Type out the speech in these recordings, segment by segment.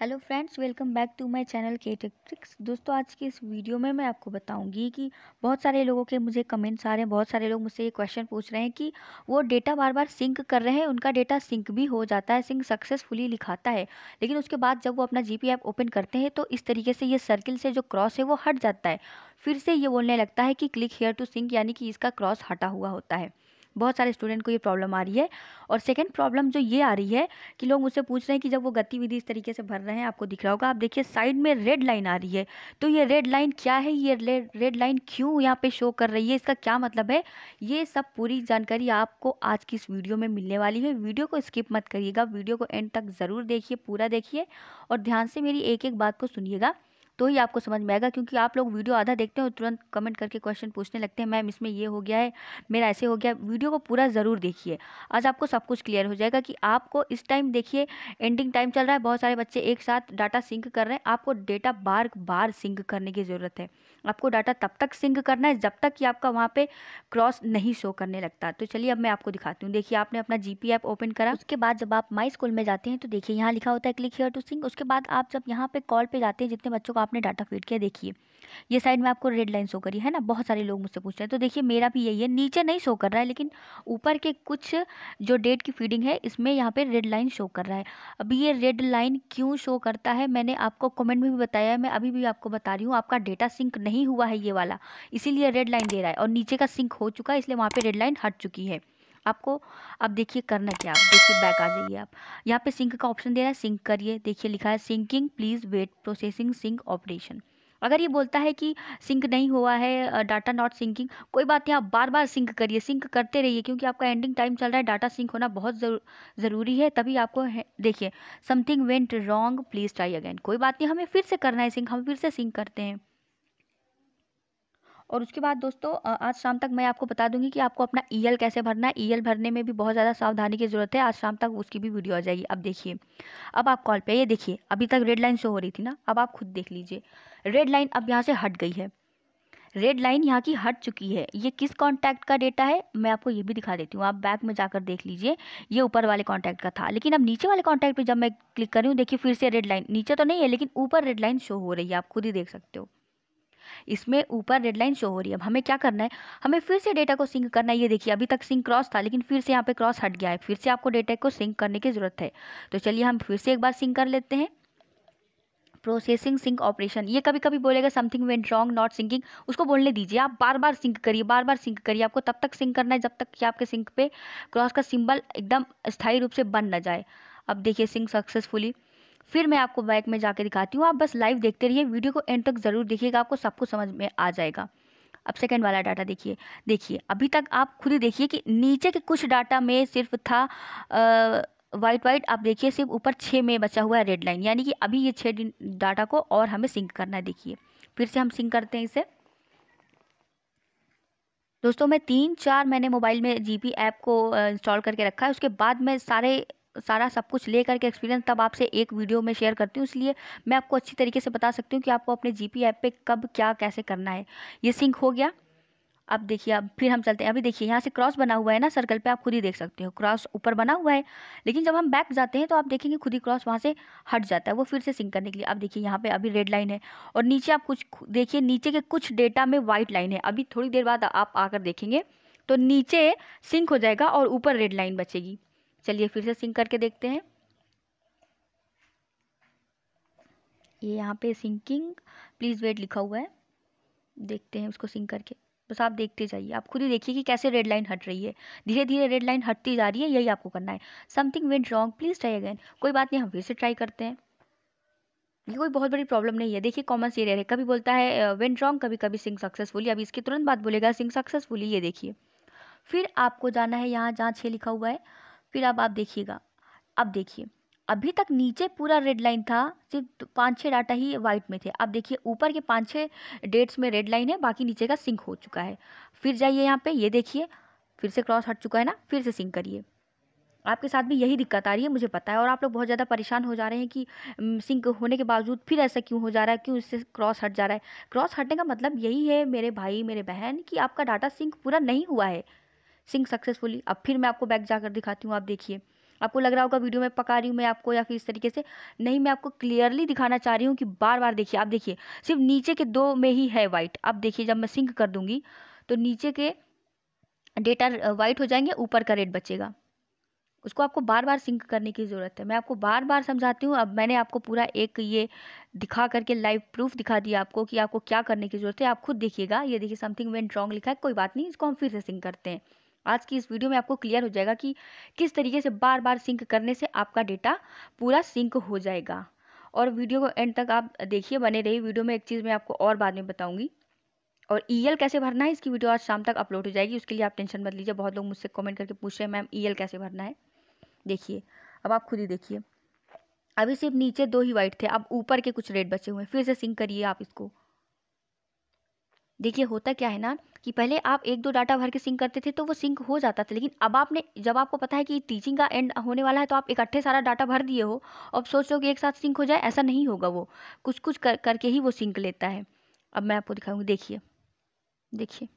hello friends welcome back to my channel के tech tricks दोस्तों आज की इस वीडियो में मैं आपको बताऊंगी कि बहुत सारे लोगों के मुझे कमेंट्स आ रहे हैं बहुत सारे लोग मुझसे ये क्वेश्चन पूछ रहे हैं कि वो डेटा बार बार सिंक कर रहे हैं उनका डेटा सिंक भी हो जाता है सिंक सक्सेसफुली लिखाता है लेकिन उसके बाद जब वो अपना जी ऐप ओपन करते हैं तो इस तरीके से ये सर्किल से जो क्रॉस है वो हट जाता है फिर से ये बोलने लगता है कि क्लिक हेयर टू सिंक यानी कि इसका क्रॉस हटा हुआ होता है बहुत सारे स्टूडेंट को ये प्रॉब्लम आ रही है और सेकेंड प्रॉब्लम जो ये आ रही है कि लोग मुझसे पूछ रहे हैं कि जब वो गतिविधि इस तरीके से भर रहे हैं आपको दिख रहा होगा आप देखिए साइड में रेड लाइन आ रही है तो ये रेड लाइन क्या है ये रेड लाइन क्यों यहाँ पे शो कर रही है इसका क्या मतलब है ये सब पूरी जानकारी आपको आज की इस वीडियो में मिलने वाली है वीडियो को स्किप मत करिएगा वीडियो को एंड तक ज़रूर देखिए पूरा देखिए और ध्यान से मेरी एक एक बात को सुनिएगा तो ही आपको समझ में आएगा क्योंकि आप लोग वीडियो आधा देखते हो तुरंत कमेंट करके क्वेश्चन पूछने लगते हैं मैम इसमें ये हो गया है मेरा ऐसे हो गया वीडियो को पूरा ज़रूर देखिए आज आपको सब कुछ क्लियर हो जाएगा कि आपको इस टाइम देखिए एंडिंग टाइम चल रहा है बहुत सारे बच्चे एक साथ डाटा सिंक कर रहे हैं आपको डेटा बार बार सिंक करने की ज़रूरत है आपको डाटा तब तक सिंक करना है जब तक कि आपका वहाँ पे क्रॉस नहीं शो करने लगता तो चलिए अब मैं आपको दिखाती हूँ देखिए आपने अपना जी पी ऐप ओपन करा उसके बाद जब आप माई स्कूल में जाते हैं तो देखिए यहाँ लिखा होता है क्लिक हेयर टू सिंक उसके बाद आप जब यहाँ पे कॉल पे जाते हैं जितने बच्चों को आपने डाटा फीड किया देखिए ये साइड में आपको रेड लाइन शो करी है ना बहुत सारे लोग मुझसे पूछ रहे हैं तो देखिए मेरा भी यही है नीचे नहीं शो कर रहा है लेकिन ऊपर के कुछ जो डेट की फीडिंग है इसमें यहाँ पे रेड लाइन शो कर रहा है अभी ये रेड लाइन क्यों शो करता है मैंने आपको कमेंट में भी बताया है मैं अभी भी आपको बता रही हूँ आपका डेटा सिंक नहीं नहीं हुआ है ये वाला इसीलिए रेड लाइन दे रहा है और नीचे का सिंक हो चुका है इसलिए वहाँ पे रेड लाइन हट चुकी है आपको अब देखिए करना क्या आप देखिए बैक आ जाइए आप यहाँ पे सिंक का ऑप्शन दे रहा है सिंक करिए देखिए लिखा है syncing please wait processing sync operation अगर ये बोलता है कि सिंक नहीं हुआ है डाटा नॉट सिंकिंग कोई बात नहीं आप बार बार सिंक करिए सिंक करते रहिए क्योंकि आपका एंडिंग टाइम चल रहा है डाटा सिंक होना बहुत ज़रूरी है तभी आपको देखिए something went wrong please try again कोई बात नहीं हमें फिर से करना है सिंक हम फिर से सिंक करते हैं और उसके बाद दोस्तों आज शाम तक मैं आपको बता दूंगी कि आपको अपना ई e कैसे भरना है ई e भरने में भी बहुत ज़्यादा सावधानी की ज़रूरत है आज शाम तक उसकी भी वीडियो आ जाएगी अब देखिए अब आप कॉल पर ये देखिए अभी तक रेड लाइन शो हो रही थी ना अब आप खुद देख लीजिए रेड लाइन अब यहाँ से हट गई है रेड लाइन यहाँ की हट चुकी है ये किस कॉन्टैक्ट का डेटा है मैं आपको ये भी दिखा देती हूँ आप बैक में जाकर देख लीजिए ये ऊपर वाले कॉन्टैक्ट का था लेकिन अब नीचे वाले कॉन्टैक्ट पे जब मैं क्लिक कर रही हूँ देखिए फिर से रेड लाइन नीचे तो नहीं है लेकिन ऊपर रेड लाइन शो हो रही है आप खुद ही देख सकते हो इसमें ऊपर रेड लाइन शो हो रही है अब हमें क्या करना है हमें फिर से डेटा को सिंक करना है ये देखिए अभी तक सिंक क्रॉस था लेकिन फिर से यहाँ पे क्रॉस हट गया है फिर से आपको डेटा को सिंक करने की ज़रूरत है तो चलिए हम फिर से एक बार सिंक कर लेते हैं प्रोसेसिंग सिंक ऑपरेशन ये कभी कभी बोलेगा something went wrong not syncing उसको बोलने दीजिए आप बार बार सिंक करिए बार बार सिंक करिए आपको तब तक सिंक करना है जब तक कि आपके सिंक पे क्रॉस का सिंबल एकदम स्थायी रूप से बन ना जाए अब देखिए सिंक सक्सेसफुली फिर मैं आपको बैक में जाके दिखाती हूँ आप बस लाइव देखते रहिए वीडियो को एंड तक ज़रूर देखिएगा आपको सब कुछ समझ में आ जाएगा अब सेकेंड वाला डाटा देखिए देखिए अभी तक आप खुद ही देखिए कि नीचे के कुछ डाटा में सिर्फ था वाइट वाइट आप देखिए सिर्फ ऊपर छः में बचा हुआ है रेड लाइन यानी कि अभी ये छः डाटा को और हमें सिंक करना है देखिए फिर से हम सिंक करते हैं इसे दोस्तों मैं तीन चार मैंने मोबाइल में जीपी ऐप को इंस्टॉल करके रखा है उसके बाद मैं सारे सारा सब कुछ ले करके एक्सपीरियंस तब आपसे एक वीडियो में शेयर करती हूँ इसलिए मैं आपको अच्छी तरीके से बता सकती हूँ कि आपको अपने जी ऐप पे कब क्या कैसे करना है ये सिंक हो गया अब देखिए अब फिर हम चलते हैं अभी देखिए यहाँ से क्रॉस बना हुआ है ना सर्कल पे आप खुद ही देख सकते हो क्रॉस ऊपर बना हुआ है लेकिन जब हम बैक जाते हैं तो आप देखेंगे खुद ही क्रॉस वहाँ से हट जाता है वो फिर से सिंक करने के लिए अब देखिए यहाँ पे अभी रेड लाइन है और नीचे आप कुछ देखिए नीचे के कुछ डेटा में वाइट लाइन है अभी थोड़ी देर बाद आप आकर देखेंगे तो नीचे सिंक हो जाएगा और ऊपर रेड लाइन बचेगी चलिए फिर से सिंक करके देखते हैं ये यहाँ पे सिंकिंग प्लीज़ वेट लिखा हुआ है देखते हैं उसको सिंक करके बस आप देखते जाइए आप खुद ही देखिए कि कैसे रेड लाइन हट रही है धीरे धीरे रेड लाइन हटती जा रही है यही आपको करना है something went wrong please try again कोई बात नहीं हम फिर से ट्राई करते हैं ये कोई बहुत बड़ी प्रॉब्लम नहीं है देखिए कॉमन ये रह रहे कभी बोलता है वेंट रॉन्ग कभी कभी सिंग सक्सेसफुली अभी इसके तुरंत बाद बोलेगा सिंग सक्सेसफुली ये देखिए फिर आपको जाना है यहाँ जहाँ छः लिखा हुआ है फिर अब आप देखिएगा अब देखिए अभी तक नीचे पूरा रेड लाइन था सिर्फ पाँच छः डाटा ही वाइट में थे अब देखिए ऊपर के पाँच छः डेट्स में रेड लाइन है बाकी नीचे का सिंक हो चुका है फिर जाइए यहाँ पे ये देखिए फिर से क्रॉस हट चुका है ना फिर से सिंक करिए आपके साथ भी यही दिक्कत आ रही है मुझे पता है और आप लोग बहुत ज़्यादा परेशान हो जा रहे हैं कि सिंक होने के बावजूद फिर ऐसा क्यों हो जा रहा है क्यों इससे क्रॉस हट जा रहा है क्रॉस हटने का मतलब यही है मेरे भाई मेरे बहन कि आपका डाटा सिंक पूरा नहीं हुआ है सिंक सक्सेसफुली अब फिर मैं आपको बैक जाकर दिखाती हूँ आप देखिए आपको लग रहा होगा वीडियो में पका रही हूँ मैं आपको या फिर इस तरीके से नहीं मैं आपको क्लियरली दिखाना चाह रही हूँ कि बार बार देखिए आप देखिए सिर्फ नीचे के दो में ही है वाइट आप देखिए जब मैं सिंक कर दूंगी तो नीचे के डेटा वाइट हो जाएंगे ऊपर का रेट बचेगा उसको आपको बार बार सिंक करने की ज़रूरत है मैं आपको बार बार समझाती हूँ अब मैंने आपको पूरा एक ये दिखा करके लाइव प्रूफ दिखा दिया आपको कि आपको क्या करने की ज़रूरत है आप खुद देखिएगा ये देखिए समथिंग वेंट रॉन्ग लिखा है कोई बात नहीं इसको हम फिर से सिंक करते हैं आज की इस वीडियो में आपको क्लियर हो जाएगा कि किस तरीके से बार बार सिंक करने से आपका डेटा पूरा सिंक हो जाएगा और वीडियो को एंड तक आप देखिए बने रहिए वीडियो में एक चीज़ मैं आपको और बाद में बताऊंगी और ई e कैसे भरना है इसकी वीडियो आज शाम तक अपलोड हो जाएगी उसके लिए आप टेंशन मत लीजिए बहुत लोग मुझसे कमेंट करके पूछ रहे हैं मैम ई e कैसे भरना है देखिए अब आप खुद ही देखिए अभी सिर्फ नीचे दो ही वाइट थे अब ऊपर के कुछ रेड बचे हुए हैं फिर से सिंक करिए आप इसको देखिए होता क्या है ना कि पहले आप एक दो डाटा भर के सिंक करते थे तो वो सिंक हो जाता था लेकिन अब आपने जब आपको पता है कि टीचिंग का एंड होने वाला है तो आप इकट्ठे सारा डाटा भर दिए हो अब सोच रहे हो कि एक साथ सिंक हो जाए ऐसा नहीं होगा वो कुछ कुछ कर करके ही वो सिंक लेता है अब मैं आपको दिखाऊंगी देखिए देखिए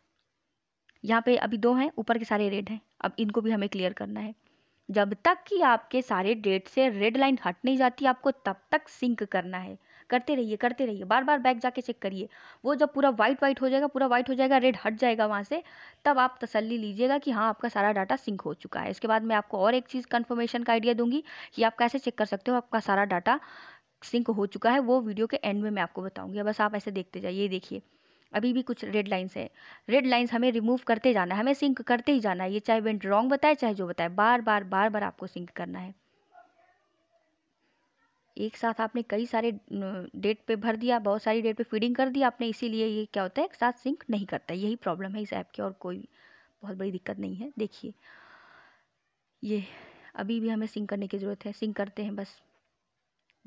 यहाँ पे अभी दो हैं ऊपर के सारे रेड हैं अब इनको भी हमें क्लियर करना है जब तक कि आपके सारे डेट से रेड लाइन हट नहीं जाती आपको तब तक सिंक करना है करते रहिए करते रहिए बार बार बैग जाके चेक करिए वो जब पूरा वाइट वाइट हो जाएगा पूरा वाइट हो जाएगा रेड हट जाएगा वहाँ से तब आप तसल्ली लीजिएगा कि हाँ आपका सारा डाटा सिंक हो चुका है इसके बाद मैं आपको और एक चीज़ कन्फर्मेशन का आइडिया दूंगी कि आप कैसे चेक कर सकते हो आपका सारा डाटा सिंक हो चुका है वो वीडियो के एंड में मैं आपको बताऊँगी बस आप ऐसे देखते जाइए देखिए अभी भी कुछ रेड लाइंस है रेड लाइंस हमें रिमूव करते जाना है हमें सिंक करते ही जाना है ये चाहे वेंट रॉन्ग बताए चाहे जो बताए बार बार बार बार आपको सिंक करना है एक साथ आपने कई सारे डेट पे भर दिया बहुत सारी डेट पे फीडिंग कर दी आपने इसीलिए ये क्या होता है एक साथ सिंक नहीं करता यही प्रॉब्लम है इस ऐप की और कोई बहुत बड़ी दिक्कत नहीं है देखिए ये अभी भी हमें सिंक करने की ज़रूरत है सिंक करते हैं बस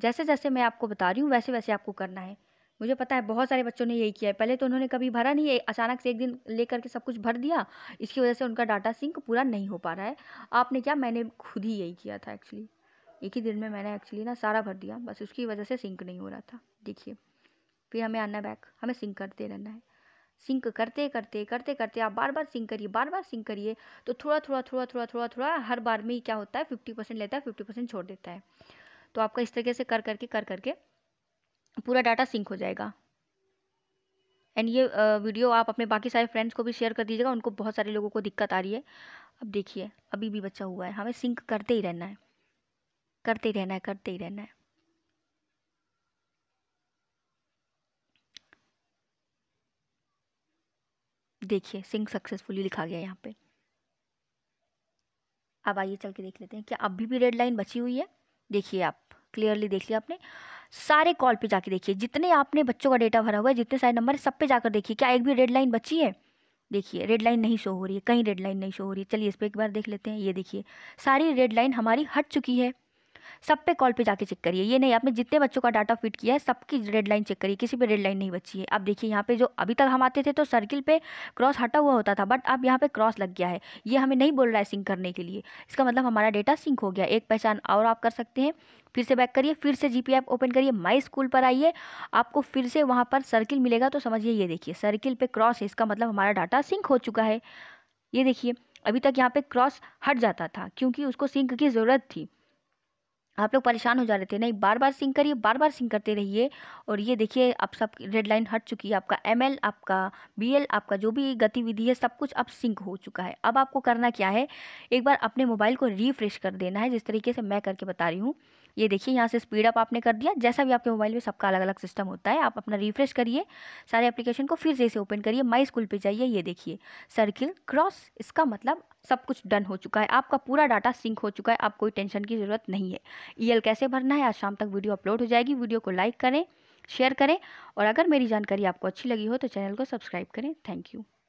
जैसे जैसे मैं आपको बता रही हूँ वैसे वैसे आपको करना है मुझे पता है बहुत सारे बच्चों ने यही किया है पहले तो उन्होंने कभी भरा नहीं है अचानक से एक दिन लेकर के सब कुछ भर दिया इसकी वजह से उनका डाटा सिंक पूरा नहीं हो पा रहा है आपने क्या मैंने खुद ही यही किया था एक्चुअली एक ही दिन में मैंने एक्चुअली ना सारा भर दिया बस उसकी वजह से सिंक नहीं हो रहा था देखिए फिर हमें आना बैक हमें सिंक करते रहना है सिंक करते करते करते करते आप बार बार सिंक करिए बार बार सिंक करिए तो थोड़ा थोड़ा थोड़ा थोड़ा थोड़ा थोड़ा हर बार में ही क्या होता है फिफ्टी परसेंट लेता है फिफ्टी परसेंट छोड़ देता है तो आपका इस तरीके से कर करके कर करके पूरा डाटा सिंक हो जाएगा एंड ये वीडियो आप अपने बाकी सारे फ्रेंड्स को भी शेयर कर दीजिएगा उनको बहुत सारे लोगों को दिक्कत आ रही है अब देखिए अभी भी बच्चा हुआ है हमें सिंक करते ही रहना है करते ही रहना है करते ही रहना है देखिए सिंह सक्सेसफुली लिखा गया यहाँ पे अब आइए चल के देख लेते हैं क्या अभी भी रेड लाइन बची हुई है देखिए आप क्लियरली देख लिया आपने सारे कॉल पे जाके देखिए जितने आपने बच्चों का डेटा भरा हुआ है जितने सारे नंबर है सब पे जाकर देखिए क्या एक भी रेड लाइन बची है देखिए रेड लाइन नहीं शो हो रही है कहीं रेड लाइन नहीं शो हो रही है चलिए इस पर एक बार देख लेते हैं ये देखिए सारी रेड लाइन हमारी हट चुकी है सब पे कॉल पे जाके चेक करिए ये नहीं आपने जितने बच्चों का डाटा फिट किया है सबकी रेड लाइन चेक करिए किसी पे रेड लाइन नहीं बची है आप देखिए यहाँ पे जो अभी तक हम आते थे तो सर्किल पे क्रॉस हटा हुआ होता था बट अब यहाँ पे क्रॉस लग गया है ये हमें नहीं बोल रहा है सिंक करने के लिए इसका मतलब हमारा डेटा सिंक हो गया एक पहचान और आप कर सकते हैं फिर से बैक करिए फिर से जी पी ओपन करिए माई स्कूल पर आइए आपको फिर से वहाँ पर सर्किल मिलेगा तो समझिए ये देखिए सर्किल पर क्रॉस है इसका मतलब हमारा डाटा सिंक हो चुका है ये देखिए अभी तक यहाँ पे क्रॉस हट जाता था क्योंकि उसको सिंक की ज़रूरत थी आप लोग परेशान हो जा रहे थे नहीं बार बार सिंक करिए बार बार सिंक करते रहिए और ये देखिए आप सब रेड लाइन हट चुकी है आपका एम आपका बी आपका जो भी गतिविधि है सब कुछ अब सिंक हो चुका है अब आपको करना क्या है एक बार अपने मोबाइल को रिफ्रेश कर देना है जिस तरीके से मैं करके बता रही हूँ ये देखिए यहाँ से स्पीड अप आपने कर दिया जैसा भी आपके मोबाइल में सबका अलग अलग सिस्टम होता है आप अपना रिफ्रेश करिए सारे एप्लीकेशन को फिर से इसे ओपन करिए माई स्कूल पर जाइए ये देखिए सर्किल क्रॉस इसका मतलब सब कुछ डन हो चुका है आपका पूरा डाटा सिंक हो चुका है आप कोई टेंशन की ज़रूरत नहीं है ई e कैसे भरना है आज शाम तक वीडियो अपलोड हो जाएगी वीडियो को लाइक करें शेयर करें और अगर मेरी जानकारी आपको अच्छी लगी हो तो चैनल को सब्सक्राइब करें थैंक यू